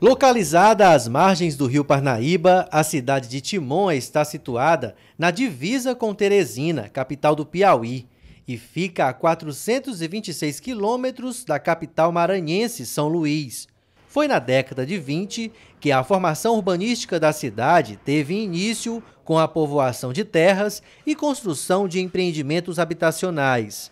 Localizada às margens do rio Parnaíba, a cidade de Timon está situada na divisa com Teresina, capital do Piauí, e fica a 426 quilômetros da capital maranhense, São Luís. Foi na década de 20 que a formação urbanística da cidade teve início com a povoação de terras e construção de empreendimentos habitacionais.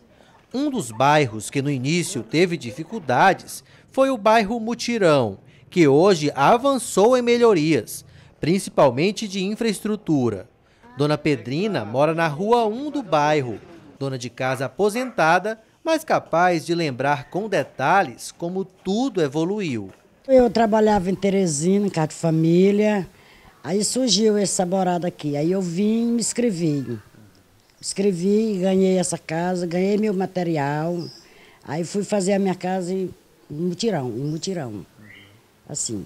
Um dos bairros que no início teve dificuldades foi o bairro Mutirão que hoje avançou em melhorias, principalmente de infraestrutura. Dona Pedrina mora na Rua 1 do bairro, dona de casa aposentada, mas capaz de lembrar com detalhes como tudo evoluiu. Eu trabalhava em Teresina, em casa de família, aí surgiu essa morada aqui, aí eu vim e me inscrevi. Escrevi e ganhei essa casa, ganhei meu material, aí fui fazer a minha casa em mutirão, em mutirão assim.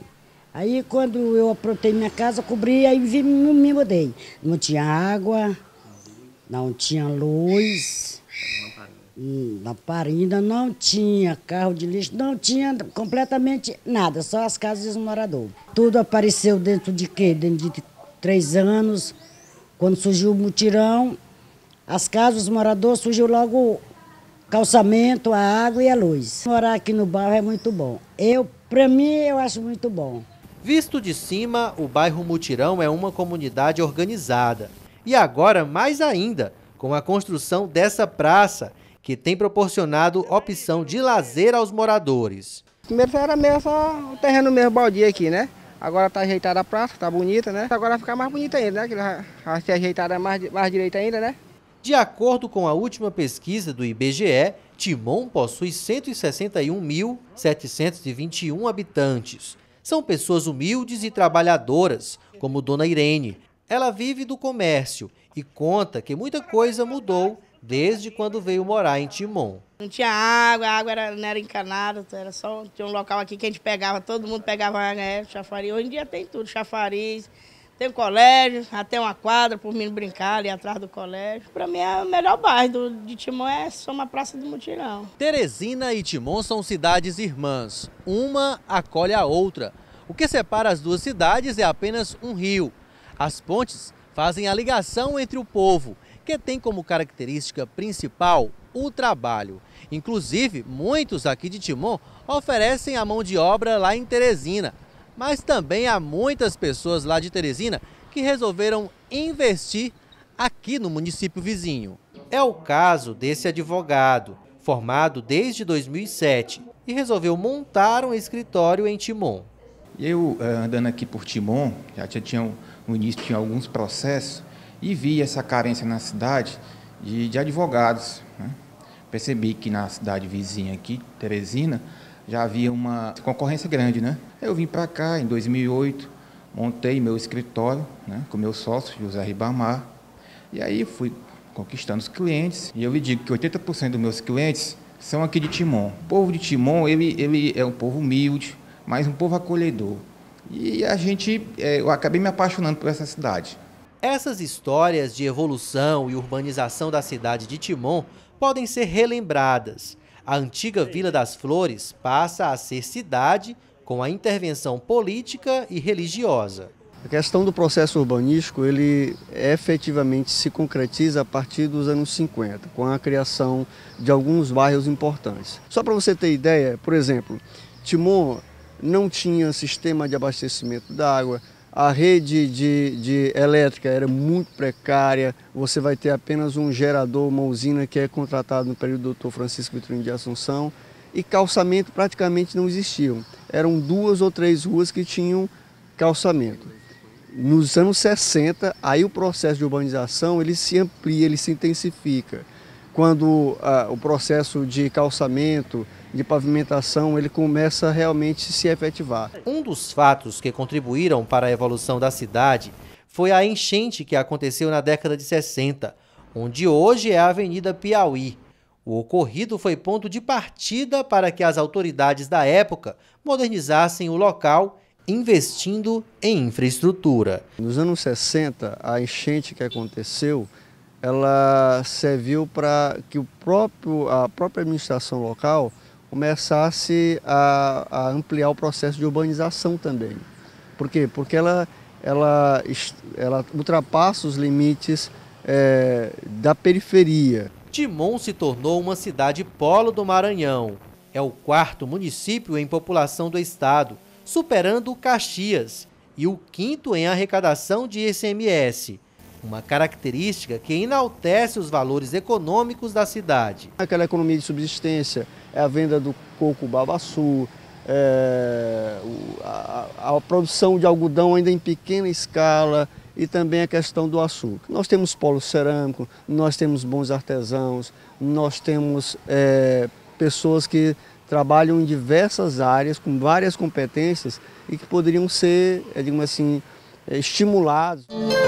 Aí quando eu aprontei minha casa, cobri, aí vi, me mudei. Não tinha água, não tinha luz, hum, lamparina, não tinha carro de lixo, não tinha completamente nada, só as casas dos moradores. Tudo apareceu dentro de quê? Dentro de três anos, quando surgiu o mutirão, as casas, os moradores, surgiu logo calçamento, a água e a luz. Morar aqui no bairro é muito bom. Eu para mim, eu acho muito bom. Visto de cima, o bairro Mutirão é uma comunidade organizada. E agora, mais ainda, com a construção dessa praça, que tem proporcionado opção de lazer aos moradores. Primeiro era mesmo só o terreno mesmo baldio aqui, né? Agora tá ajeitada a praça, tá bonita, né? Agora vai ficar mais bonita ainda, né? vai ser é ajeitada mais, mais direita ainda, né? De acordo com a última pesquisa do IBGE, Timon possui 161.721 habitantes. São pessoas humildes e trabalhadoras, como Dona Irene. Ela vive do comércio e conta que muita coisa mudou desde quando veio morar em Timon. Não tinha água, a água era, não era encanada, então era só tinha um local aqui que a gente pegava, todo mundo pegava água, né, chafariz. Hoje em dia tem tudo, chafariz, tem colégio, até uma quadra para os meninos brincar ali atrás do colégio. Para mim, é o melhor bairro de Timon é só uma Praça do Mutirão. Teresina e Timon são cidades irmãs. Uma acolhe a outra. O que separa as duas cidades é apenas um rio. As pontes fazem a ligação entre o povo, que tem como característica principal o trabalho. Inclusive, muitos aqui de Timon oferecem a mão de obra lá em Teresina mas também há muitas pessoas lá de Teresina que resolveram investir aqui no município vizinho. É o caso desse advogado, formado desde 2007, e resolveu montar um escritório em Timon. Eu eh, andando aqui por Timon, já tinha no início tinha alguns processos e vi essa carência na cidade de, de advogados. Né? Percebi que na cidade vizinha aqui, Teresina, já havia uma concorrência grande, né? Eu vim para cá em 2008, montei meu escritório né, com meu sócio, José Ribamar, e aí fui conquistando os clientes. E eu lhe digo que 80% dos meus clientes são aqui de Timon. O povo de Timon, ele, ele é um povo humilde, mas um povo acolhedor. E a gente, é, eu acabei me apaixonando por essa cidade. Essas histórias de evolução e urbanização da cidade de Timon podem ser relembradas a antiga Vila das Flores passa a ser cidade com a intervenção política e religiosa. A questão do processo urbanístico, ele efetivamente se concretiza a partir dos anos 50, com a criação de alguns bairros importantes. Só para você ter ideia, por exemplo, Timon não tinha sistema de abastecimento da água, a rede de, de, elétrica era muito precária, você vai ter apenas um gerador, uma usina que é contratado no período do Dr. Francisco Vitorino de Assunção, e calçamento praticamente não existiam. Eram duas ou três ruas que tinham calçamento. Nos anos 60, aí o processo de urbanização ele se amplia, ele se intensifica quando ah, o processo de calçamento, de pavimentação, ele começa realmente a se efetivar. Um dos fatos que contribuíram para a evolução da cidade foi a enchente que aconteceu na década de 60, onde hoje é a Avenida Piauí. O ocorrido foi ponto de partida para que as autoridades da época modernizassem o local, investindo em infraestrutura. Nos anos 60, a enchente que aconteceu ela serviu para que o próprio, a própria administração local começasse a, a, ampliar o processo de urbanização também. Por quê? Porque ela, ela, ela ultrapassa os limites é, da periferia. Timon se tornou uma cidade polo do Maranhão. É o quarto município em população do estado, superando Caxias, e o quinto em arrecadação de ICMS uma característica que enaltece os valores econômicos da cidade. Aquela economia de subsistência é a venda do coco babaçu, é a, a produção de algodão ainda em pequena escala e também a questão do açúcar. Nós temos polo cerâmico, nós temos bons artesãos, nós temos é, pessoas que trabalham em diversas áreas, com várias competências e que poderiam ser, é, digamos assim, é, estimulados.